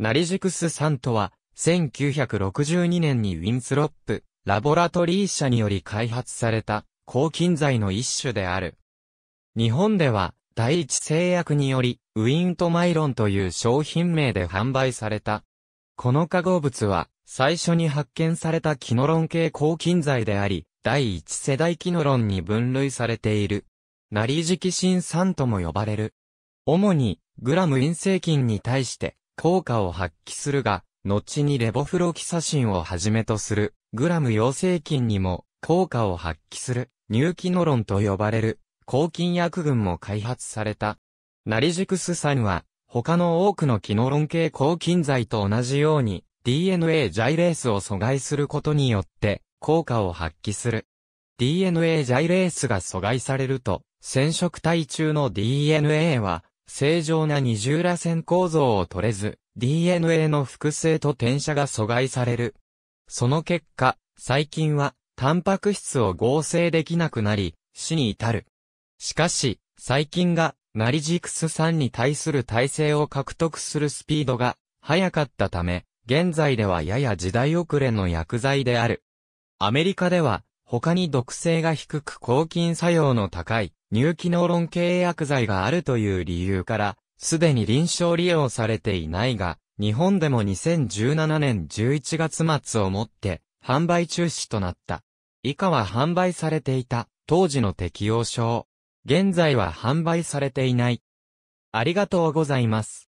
ナリジクスさとは、1962年にウィンスロップ、ラボラトリー社により開発された、抗菌剤の一種である。日本では、第一製薬により、ウィントマイロンという商品名で販売された。この化合物は、最初に発見されたキノロン系抗菌剤であり、第一世代キノロンに分類されている。ナリジキシン酸とも呼ばれる。主に、グラム陰性菌に対して、効果を発揮するが、後にレボフロキサシンをはじめとするグラム陽性菌にも効果を発揮するニューキノロンと呼ばれる抗菌薬群も開発された。ナリジクス酸は他の多くのキノロン系抗菌剤と同じように DNA ジャイレースを阻害することによって効果を発揮する。DNA ジャイレースが阻害されると染色体中の DNA は正常な二重螺旋構造を取れず、DNA の複製と転写が阻害される。その結果、細菌は、タンパク質を合成できなくなり、死に至る。しかし、細菌が、ナリジクス酸に対する耐性を獲得するスピードが、早かったため、現在ではやや時代遅れの薬剤である。アメリカでは、他に毒性が低く抗菌作用の高い、有機能論契約剤があるという理由から、すでに臨床利用されていないが、日本でも2017年11月末をもって、販売中止となった。以下は販売されていた、当時の適用症。現在は販売されていない。ありがとうございます。